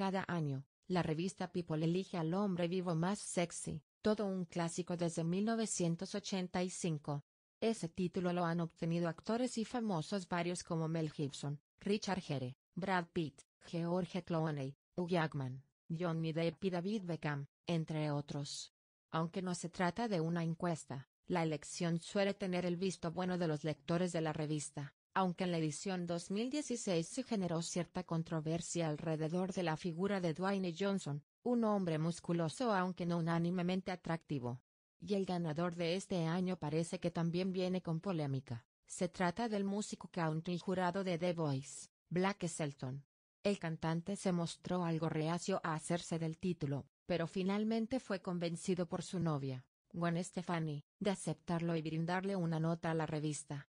Cada año, la revista People elige al hombre vivo más sexy, todo un clásico desde 1985. Ese título lo han obtenido actores y famosos varios como Mel Gibson, Richard Gere, Brad Pitt, George Clooney, Hugh Jackman, Johnny Depp y David Beckham, entre otros. Aunque no se trata de una encuesta, la elección suele tener el visto bueno de los lectores de la revista. Aunque en la edición 2016 se generó cierta controversia alrededor de la figura de Dwayne Johnson, un hombre musculoso aunque no unánimemente atractivo. Y el ganador de este año parece que también viene con polémica. Se trata del músico country jurado de The Voice, Black Selton. El cantante se mostró algo reacio a hacerse del título, pero finalmente fue convencido por su novia, Gwen Stefani, de aceptarlo y brindarle una nota a la revista.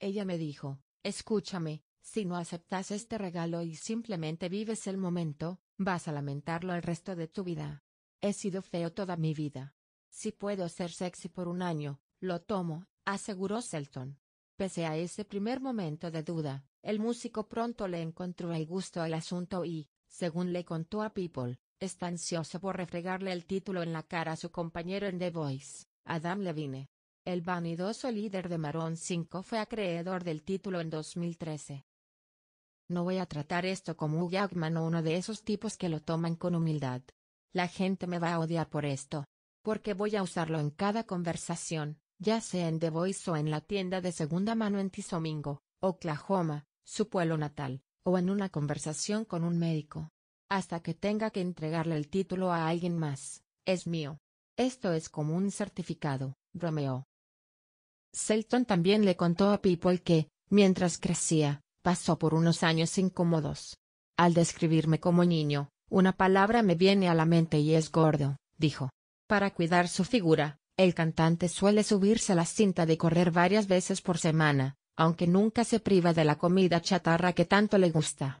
Ella me dijo, escúchame, si no aceptas este regalo y simplemente vives el momento, vas a lamentarlo el resto de tu vida. He sido feo toda mi vida. Si puedo ser sexy por un año, lo tomo, aseguró Selton. Pese a ese primer momento de duda, el músico pronto le encontró el gusto al asunto y, según le contó a People, está ansioso por refregarle el título en la cara a su compañero en The Voice, Adam Levine. El vanidoso líder de Marón 5 fue acreedor del título en 2013. No voy a tratar esto como un Jackman o uno de esos tipos que lo toman con humildad. La gente me va a odiar por esto. Porque voy a usarlo en cada conversación, ya sea en The Voice o en la tienda de segunda mano en Tizomingo, Oklahoma, su pueblo natal, o en una conversación con un médico. Hasta que tenga que entregarle el título a alguien más, es mío. Esto es como un certificado, Romeo. Selton también le contó a People que, mientras crecía, pasó por unos años incómodos. Al describirme como niño, una palabra me viene a la mente y es gordo, dijo. Para cuidar su figura, el cantante suele subirse a la cinta de correr varias veces por semana, aunque nunca se priva de la comida chatarra que tanto le gusta.